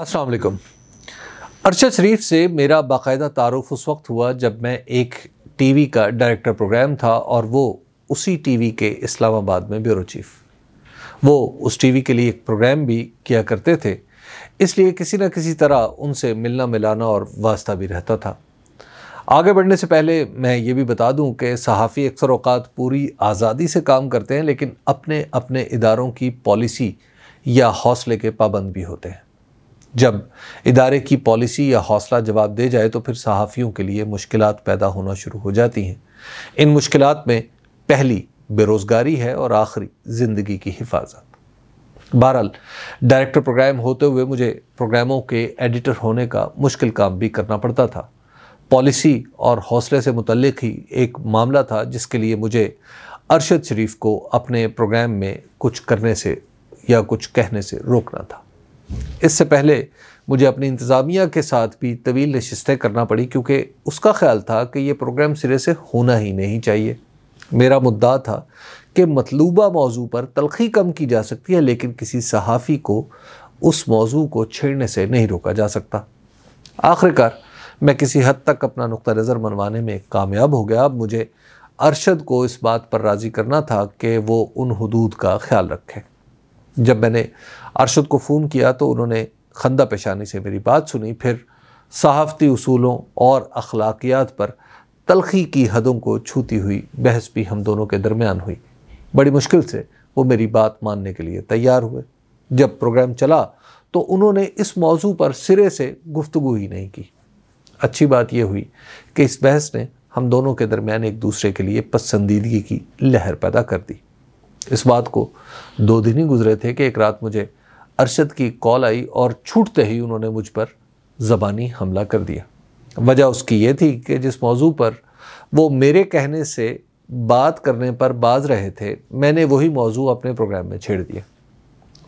अस्सलाम अरशद शरीफ से मेरा बाकायदा तारुफ उस वक्त हुआ जब मैं एक टी वी का डायरेक्टर प्रोग्राम था और वो उसी टी वी के इस्लामाबाद में ब्यूरो चीफ वो उस टी वी के लिए एक प्रोग्राम भी किया करते थे इसलिए किसी न किसी तरह उनसे मिलना मिलाना और वास्ता भी रहता था आगे बढ़ने से पहले मैं ये भी बता दूँ कि सहाफ़ी अक्सर अवकात पूरी आज़ादी से काम करते हैं लेकिन अपने अपने इदारों की पॉलिसी या हौसले के पाबंद भी होते हैं जब इदारे की पॉलिसी या हौसला जवाब दे जाए तो फिर सहाफ़ियों के लिए मुश्किल पैदा होना शुरू हो जाती हैं इन मुश्किल में पहली बेरोज़गारी है और आखिरी ज़िंदगी की हिफाजत बहरहाल डायरेक्टर प्रोग्राम होते हुए मुझे प्रोग्रामों के एडिटर होने का मुश्किल काम भी करना पड़ता था पॉलिसी और हौसले से मुतलक ही एक मामला था जिसके लिए मुझे अरशद शरीफ को अपने प्रोग्राम में कुछ करने से या कुछ कहने से रोकना था इससे पहले मुझे अपनी इंतज़ामिया के साथ भी तवील नशस्तें करना पड़ी क्योंकि उसका ख्याल था कि यह प्रोग्राम सिरे से होना ही नहीं चाहिए मेरा मुद्दा था कि मतलूबा मौजू पर तलखी कम की जा सकती है लेकिन किसी सहाफ़ी को उस मौजू को छेड़ने से नहीं रोका जा सकता आखिरकार मैं किसी हद तक अपना नुक़ नज़र मनवाने में कामयाब हो गया अब मुझे अरशद को इस बात पर राज़ी करना था कि वो उन हदूद का ख्याल रखें जब मैंने अरशद को फ़ोन किया तो उन्होंने खंदा पेशानी से मेरी बात सुनी फिर सहाफ़ती असूलों और अखलाकियात पर तलखी की हदों को छूती हुई बहस भी हम दोनों के दरमियान हुई बड़ी मुश्किल से वो मेरी बात मानने के लिए तैयार हुए जब प्रोग्राम चला तो उन्होंने इस मौजू पर सिरे से गुफ्तु ही नहीं की अच्छी बात यह हुई कि इस बहस ने हम दोनों के दरमियान एक दूसरे के लिए पसंदीदगी की लहर पैदा कर दी इस बात को दो दिन ही गुजरे थे कि एक रात मुझे अरशद की कॉल आई और छूटते ही उन्होंने मुझ पर ज़बानी हमला कर दिया वजह उसकी ये थी कि जिस मौजू पर वो मेरे कहने से बात करने पर बाज रहे थे मैंने वही मौजू अपने प्रोग्राम में छेड़ दिया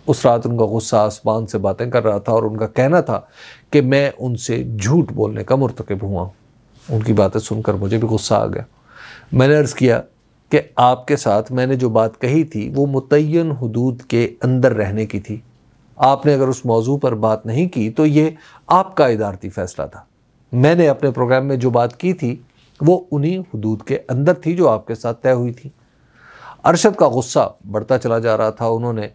उस रात उनका गुस्सा आसमान से बातें कर रहा था और उनका कहना था कि मैं उनसे झूठ बोलने का मरतकब हुआ उनकी बातें सुनकर मुझे भी गुस्सा आ गया मैंने अर्ज़ किया कि आपके साथ मैंने जो बात कही थी वो मुतन हदूद के अंदर रहने की थी आपने अगर उस मौजू पर बात नहीं की तो ये आपका इदारती फ़ैसला था मैंने अपने प्रोग्राम में जो बात की थी वो उन्हीं हदूद के अंदर थी जो आपके साथ तय हुई थी अरशद का गुस्सा बढ़ता चला जा रहा था उन्होंने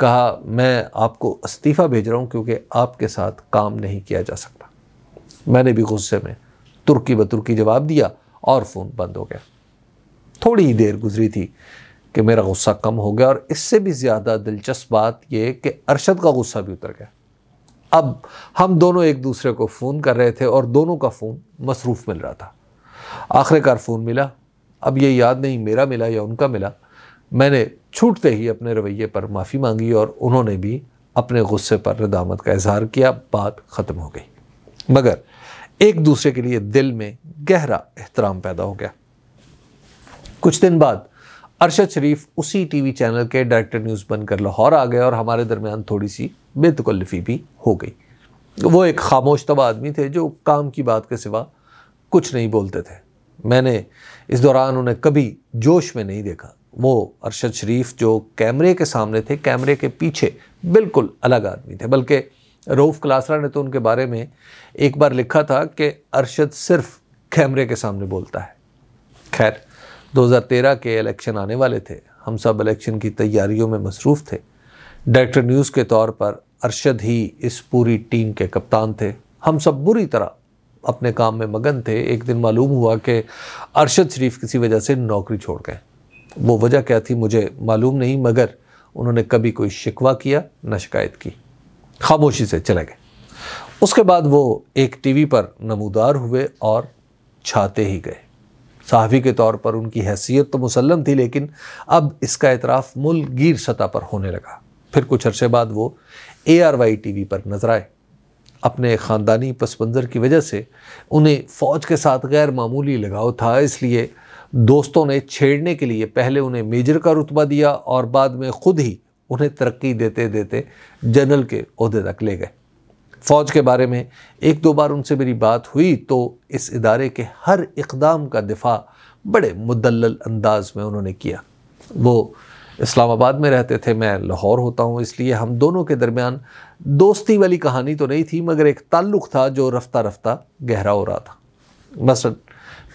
कहा मैं आपको इस्तीफ़ा भेज रहा हूँ क्योंकि आपके साथ काम नहीं किया जा सकता मैंने भी गुस्से में तुर्की ब तुर्की जवाब दिया और फ़ोन बंद हो गया थोड़ी ही देर गुजरी थी कि मेरा गुस्सा कम हो गया और इससे भी ज़्यादा दिलचस्प बात यह कि अरशद का गुस्सा भी उतर गया अब हम दोनों एक दूसरे को फ़ोन कर रहे थे और दोनों का फ़ोन मसरूफ़ मिल रहा था आखिरकार फ़ोन मिला अब ये याद नहीं मेरा मिला या उनका मिला मैंने छूटते ही अपने रवैये पर माफ़ी मांगी और उन्होंने भी अपने गुस्से पर रदामत का इजहार किया बात ख़त्म हो गई मगर एक दूसरे के लिए दिल में गहरा एहतराम पैदा हो गया कुछ दिन बाद अरशद शरीफ उसी टीवी चैनल के डायरेक्टर न्यूज़ बनकर लाहौर आ गए और हमारे दरमियान थोड़ी सी बेतकल्लफ़ी भी हो गई वो एक खामोश तबा आदमी थे जो काम की बात के सिवा कुछ नहीं बोलते थे मैंने इस दौरान उन्हें कभी जोश में नहीं देखा वो अरशद शरीफ जो कैमरे के सामने थे कैमरे के पीछे बिल्कुल अलग आदमी थे बल्कि रऊफ़ कलासरा ने तो उनके बारे में एक बार लिखा था कि अरशद सिर्फ कैमरे के सामने बोलता है खैर 2013 के इलेक्शन आने वाले थे हम सब इलेक्शन की तैयारियों में मसरूफ़ थे डायरेक्टर न्यूज़ के तौर पर अरशद ही इस पूरी टीम के कप्तान थे हम सब बुरी तरह अपने काम में मगन थे एक दिन मालूम हुआ कि अरशद शरीफ किसी वजह से नौकरी छोड़ गए वो वजह क्या थी मुझे मालूम नहीं मगर उन्होंने कभी कोई शिकवा किया न शिकायत की खामोशी से चले गए उसके बाद वो एक टीवी पर नमूदार हुए और छाते ही गए सहाफ़ी के तौर पर उनकी हैसियत तो मुसलम थी लेकिन अब इसका एतराफ़ गिर सतह पर होने लगा फिर कुछ अरसे बाद वो A R Y T V पर नजर आए अपने ख़ानदानी पस मंज़र की वजह से उन्हें फ़ौज के साथ गैर मामूली लगाव था इसलिए दोस्तों ने छेड़ने के लिए पहले उन्हें मेजर का रुतबा दिया और बाद में ख़ुद ही उन्हें तरक्की देते देते जनरल के अहदे तक ले गए फ़ौज के बारे में एक दो बार उनसे मेरी बात हुई तो इस इदारे के हर इकदाम का दिफा बड़े मुदल अंदाज में उन्होंने किया वो इस्लामाबाद में रहते थे मैं लाहौर होता हूँ इसलिए हम दोनों के दरमियान दोस्ती वाली कहानी तो नहीं थी मगर एक ताल्लुक़ था जो रफ्ता रफ्ता गहरा हो रहा था मसलन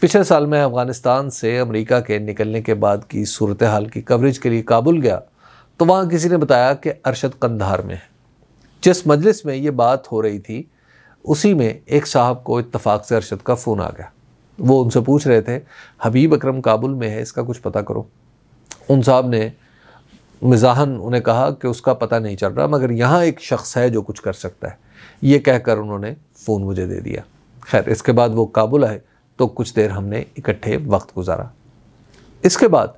पिछले साल मैं अफ़गानिस्तान से अमेरिका के निकलने के बाद की सूरत हाल की कवरेज के लिए काबुल गया तो वहाँ किसी ने बताया कि अरशद कंधार में है जिस मजलिस में ये बात हो रही थी उसी में एक साहब को इतफाक़ से अरशद का फ़ोन आ गया वो उनसे पूछ रहे थे हबीब अकरम काबुल में है इसका कुछ पता करो उन साहब ने मिजाहन उन्हें कहा कि उसका पता नहीं चल रहा मगर यहाँ एक शख्स है जो कुछ कर सकता है ये कहकर उन्होंने फ़ोन मुझे दे दिया खैर इसके बाद वो काबुल आए तो कुछ देर हमने इकट्ठे वक्त गुजारा इसके बाद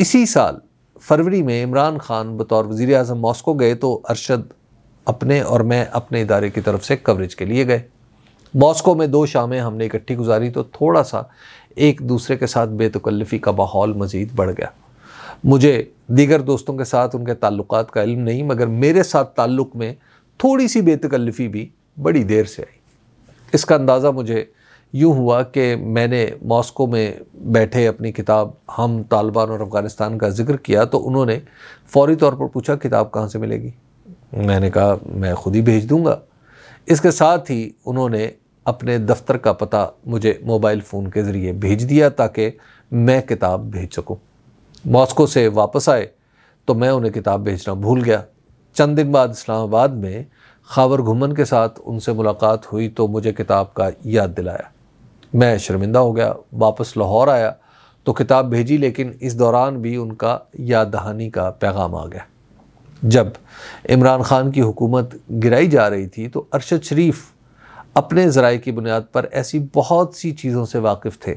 इसी साल फरवरी में इमरान खान बतौर वज़ी अजम मॉस्को गए तो अरशद अपने और मैं अपने इदारे की तरफ से कवरेज के लिए गए मॉस्को में दो शामें हमने इकट्ठी गुजारी तो थोड़ा सा एक दूसरे के साथ बेतकल्लफ़ी का माहौल मज़ीद बढ़ गया मुझे दीगर दोस्तों के साथ उनके ताल्लुक का इल्म नहीं मगर मेरे साथ ताल्लुक़ में थोड़ी सी बेतकल्लफ़ी भी बड़ी देर से आई इसका अंदाज़ा मुझे यूँ हुआ कि मैंने मॉस्को में बैठे अपनी किताब हम तालिबान और अफ़गानिस्तान का जिक्र किया तो उन्होंने फौरी तौर पर पूछा किताब कहाँ से मिलेगी मैंने कहा मैं खुद ही भेज दूँगा इसके साथ ही उन्होंने अपने दफ्तर का पता मुझे मोबाइल फ़ोन के ज़रिए भेज दिया ताकि मैं किताब भेज सकूँ मॉस्को से वापस आए तो मैं उन्हें किताब भेजना भूल गया चंद दिन बाद इस्लामाबाद में खावर घुमन के साथ उनसे मुलाकात हुई तो मुझे किताब का याद दिलाया मैं शर्मिंदा हो गया वापस लाहौर आया तो किताब भेजी लेकिन इस दौरान भी उनका याद दहानी का पैगाम आ गया जब इमरान ख़ान की हुकूमत गिराई जा रही थी तो अरशद शरीफ अपने ज़रा की बुनियाद पर ऐसी बहुत सी चीज़ों से वाकिफ़ थे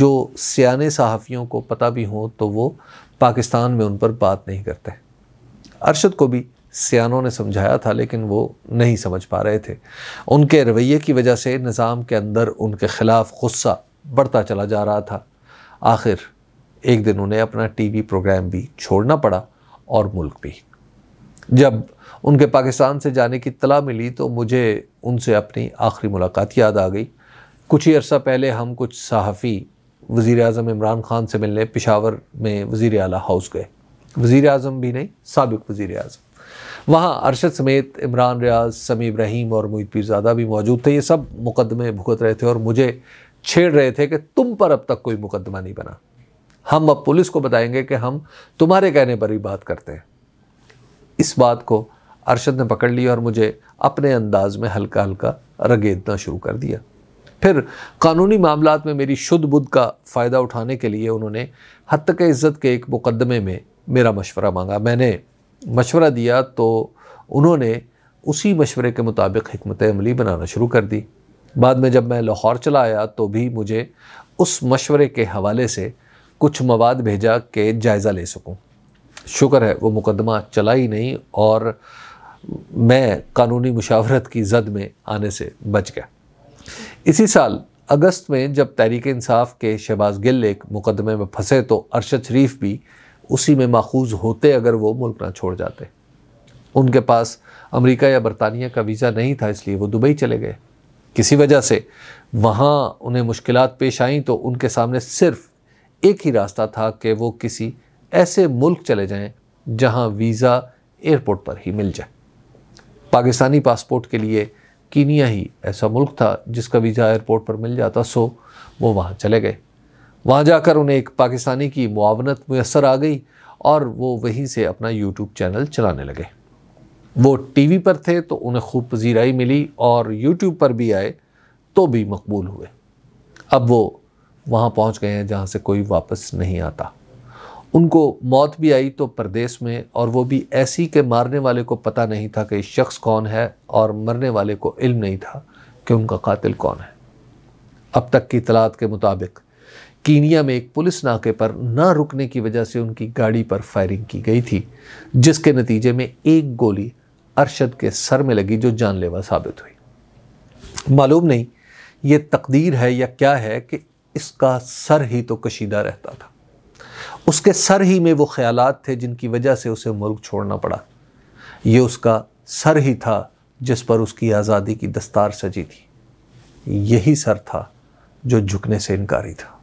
जो सियाने सहाफ़ियों को पता भी हों तो वो पाकिस्तान में उन पर बात नहीं करते अरशद को भी सियानों ने समझाया था लेकिन वो नहीं समझ पा रहे थे उनके रवैये की वजह से निज़ाम के अंदर उनके ख़िलाफ़ गुस्सा बढ़ता चला जा रहा था आखिर एक दिन उन्हें अपना टीवी प्रोग्राम भी छोड़ना पड़ा और मुल्क भी जब उनके पाकिस्तान से जाने की तला मिली तो मुझे उनसे अपनी आखिरी मुलाकात याद आ गई कुछ ही अरसा पहले हम कुछ सहाफ़ी वज़ी अजम इमरान ख़ान से मिलने पिशावर में वज़ी अला हाउस गए वज़ी अजम भी नहीं सबक वज़ी अजम वहाँ अरशद समेत इमरान रियाज समी इब्राहिम और मोहित पीरजादा भी मौजूद थे ये सब मुकदमे भुगत रहे थे और मुझे छेड़ रहे थे कि तुम पर अब तक कोई मुकदमा नहीं बना हम अब पुलिस को बताएंगे कि हम तुम्हारे कहने पर ही बात करते हैं इस बात को अरशद ने पकड़ लिया और मुझे अपने अंदाज में हल्का हल्का रगेदना शुरू कर दिया फिर कानूनी मामला में मेरी शुद्ध बुद्ध का फ़ायदा उठाने के लिए उन्होंने हत तक इज़्ज़त के एक मुकदमे में मेरा मशवरा मांगा मैंने मशवरा दिया तो उन्होंने उसी मशवरे के मुताबिक हमत अमली बनाना शुरू कर दी बाद में जब मैं लाहौर चला आया तो भी मुझे उस मशवरे के हवाले से कुछ मवाद भेजा के जायज़ा ले सकूँ शुक्र है वो मुकदमा चला ही नहीं और मैं कानूनी मुशावरत की जद में आने से बच गया इसी साल अगस्त में जब तहरीक इंसाफ के शहबाज गिल एक मुकदमे में फंसे तो अरशद शरीफ भी उसी में माखूज होते अगर वो मुल्क ना छोड़ जाते उनके पास अमेरिका या बरतानिया का वीज़ा नहीं था इसलिए वो दुबई चले गए किसी वजह से वहाँ उन्हें मुश्किल पेश आईं तो उनके सामने सिर्फ एक ही रास्ता था कि वो किसी ऐसे मुल्क चले जाएं जहां वीज़ा एयरपोर्ट पर ही मिल जाए पाकिस्तानी पासपोर्ट के लिए कीनिया ही ऐसा मुल्क था जिसका वीज़ा एयरपोर्ट पर मिल जाता सो वो वहाँ चले गए वहाँ जाकर उन्हें एक पाकिस्तानी की मुआवनत मैसर आ गई और वो वहीं से अपना यूट्यूब चैनल चलाने लगे वो टीवी पर थे तो उन्हें खूब पजीराई मिली और यूट्यूब पर भी आए तो भी मकबूल हुए अब वो वहाँ पहुँच गए हैं जहाँ से कोई वापस नहीं आता उनको मौत भी आई तो परदेस में और वो भी ऐसी के मारने वाले को पता नहीं था कि शख्स कौन है और मरने वाले को इल्म नहीं था कि उनका कातिल कौन है अब तक की इतलात के मुताबिक कीनिया में एक पुलिस नाके पर ना रुकने की वजह से उनकी गाड़ी पर फायरिंग की गई थी जिसके नतीजे में एक गोली अरशद के सर में लगी जो जानलेवा साबित हुई मालूम नहीं ये तकदीर है या क्या है कि इसका सर ही तो कशीदा रहता था उसके सर ही में वो ख्याल थे जिनकी वजह से उसे मुल्क छोड़ना पड़ा ये उसका सर ही था जिस पर उसकी आज़ादी की दस्तार सजी थी यही सर था जो झुकने से इनकारी था